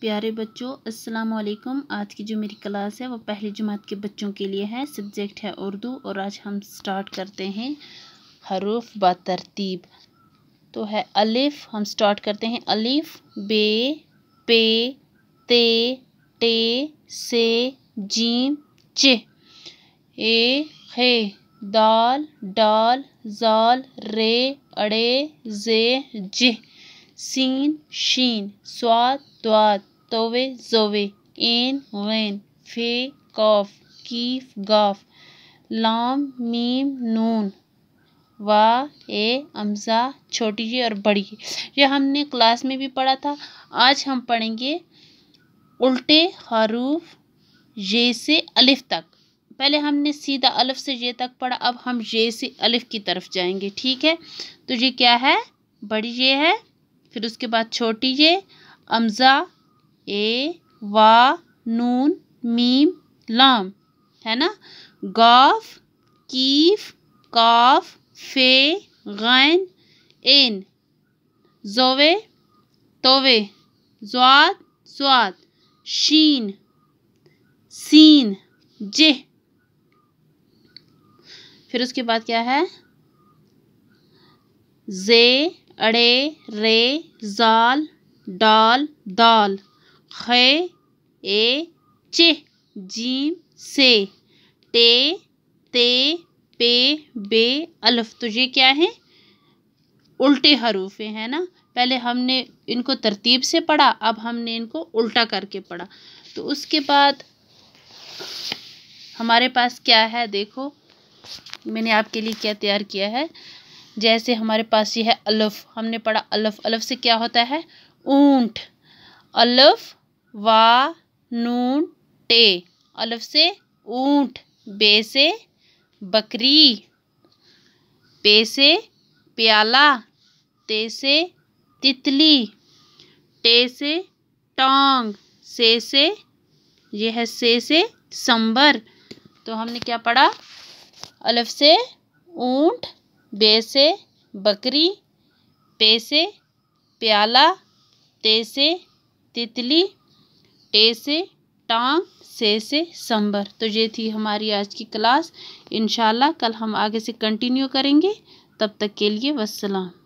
प्यारे बच्चों अस्सलाम वालेकुम आज की जो मेरी क्लास है वो पहली जमात के बच्चों के लिए है सब्जेक्ट है उर्दू और आज हम स्टार्ट करते हैं हरूफ ब तरतीब तो है अलिफ हम स्टार्ट करते हैं अलिफ बे पे ते टे से जीम चे ए हे दाल डाल जाल रे अड़े जे जे सीन शीन स्वाद द्वाद तोवे जोवे एन वेन फे कॉफ कीफ गाफ लाम मीम नून वा ए अमज़ा छोटी और बड़ी यह हमने क्लास में भी पढ़ा था आज हम पढ़ेंगे उल्टे हरूफ ये से अलिफ तक पहले हमने सीधा अलिफ से ये तक पढ़ा अब हम ये से अलिफ की तरफ जाएंगे ठीक है तो ये क्या है बड़ी ये है फिर उसके बाद छोटी ये अमज़ा ए वा नून मीम लाम है ना गाफ कीफ काफ फे गैन एन जोवे तोवे जवाद स्वाद शीन सीन जे फिर उसके बाद क्या है जे अड़े रे ज़ाल डाल दाल खे ए चे जीम से टे ते पे बे अलफ तो ये क्या है उल्टे हरूफ है ना पहले हमने इनको तरतीब से पढ़ा अब हमने इनको उल्टा करके पढ़ा तो उसके बाद हमारे पास क्या है देखो मैंने आपके लिए क्या तैयार किया है जैसे हमारे पास ये है अलफ हमने पढ़ा अलफ अलफ से क्या होता है ऊंट अलफ वा नून टे अलफ से ऊंट बे से बकरी पे से प्याला ते से तितली टे से टोंग से से ये है से से संबर तो हमने क्या पढ़ा अलफ से ऊंट बेसे बकरी पैसे प्याला तेसे तितली टेसे टाँग से संबर तो ये थी हमारी आज की क्लास इन कल हम आगे से कंटिन्यू करेंगे तब तक के लिए वसलाम